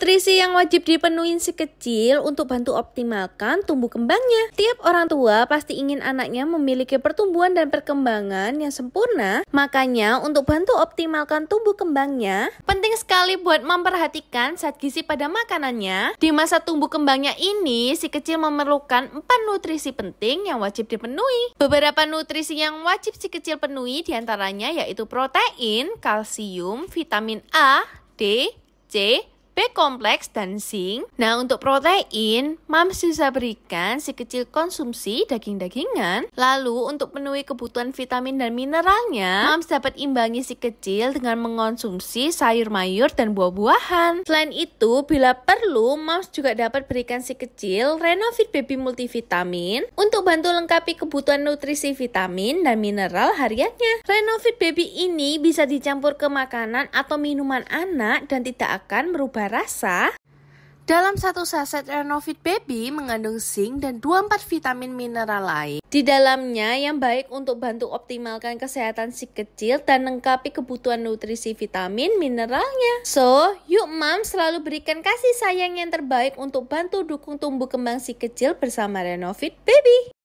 Nutrisi yang wajib dipenuhi si kecil untuk bantu optimalkan tumbuh kembangnya. Tiap orang tua pasti ingin anaknya memiliki pertumbuhan dan perkembangan yang sempurna. Makanya untuk bantu optimalkan tumbuh kembangnya, penting sekali buat memperhatikan zat gizi pada makanannya. Di masa tumbuh kembangnya ini, si kecil memerlukan 4 nutrisi penting yang wajib dipenuhi. Beberapa nutrisi yang wajib si kecil penuhi diantaranya yaitu protein, kalsium, vitamin A, D, C, kompleks dan zinc. Nah, untuk protein, Mams bisa berikan si kecil konsumsi daging-dagingan. Lalu, untuk penuhi kebutuhan vitamin dan mineralnya, Mams dapat imbangi si kecil dengan mengonsumsi sayur mayur dan buah-buahan. Selain itu, bila perlu, Mams juga dapat berikan si kecil Renovit Baby Multivitamin untuk bantu lengkapi kebutuhan nutrisi vitamin dan mineral hariannya. Renovit Baby ini bisa dicampur ke makanan atau minuman anak dan tidak akan merubah rasa, dalam satu saset Renovit Baby mengandung zinc dan 24 vitamin mineral lain. Di dalamnya yang baik untuk bantu optimalkan kesehatan si kecil dan lengkapi kebutuhan nutrisi vitamin mineralnya. So, yuk mam selalu berikan kasih sayang yang terbaik untuk bantu dukung tumbuh kembang si kecil bersama Renovit Baby.